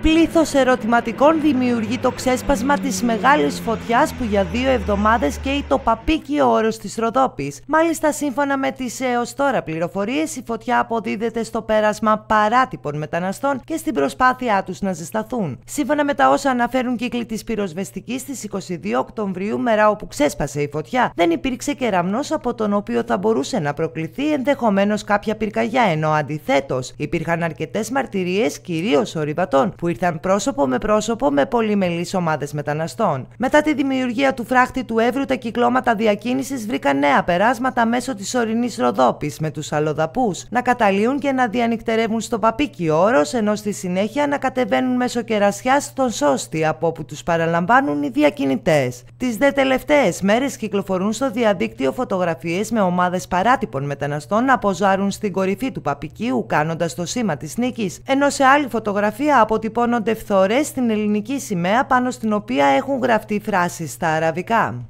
Πλήθος ερωτηματικών δημιουργεί το ξέσπασμα της μεγάλης φωτιάς που για δύο εβδομάδες καίει το παπίκιο όρος της Ροδόπης. Μάλιστα σύμφωνα με τις έως τώρα πληροφορίες η φωτιά αποδίδεται στο πέρασμα παράτυπων μεταναστών και στην προσπάθειά τους να ζεσταθούν. Σύμφωνα με τα όσα αναφέρουν κύκλοι της πυροσβεστικής στις 22 Οκτωβρίου μέρα όπου ξέσπασε η φωτιά δεν υπήρξε κεραμνός από τον οποίο θα μπορούσε να προκληθεί ενδεχομένως κάποια πυρκαγιά ενώ αντιθέτως υπήρχαν αρκετές μαρτυρίες κυρίως ορειβατών που ήρθαν πρόσωπο με πρόσωπο με πολυμελείς ομάδες μεταναστών. Μετά τη δημιουργία του φράχτη του Εύρου, τα κυκλώματα διακίνησης βρήκαν νέα περάσματα μέσω της ορεινής Ροδόπης, με τους αλλοδαπού, να καταλύουν και να διανυκτερεύουν στο παπίκιο όρος ενώ στη συνέχεια να κατεβαίνουν μέσω κερασιάς στον Σώστη από όπου τους παραλαμβάνουν οι διακινητές. Τις δε τελευταίες μέρες κυκλοφορούν στο διαδίκτυο φωτογραφίες με ομάδες παράτυπων μεταναστών να αποζάρουν στην κορυφή του Παπικίου κάνοντας το σήμα της νίκης ενώ σε άλλη φωτογραφία αποτυπώνουν αποτυπώνονται φθορές στην ελληνική σημαία πάνω στην οποία έχουν γραφτεί φράσεις στα αραβικά.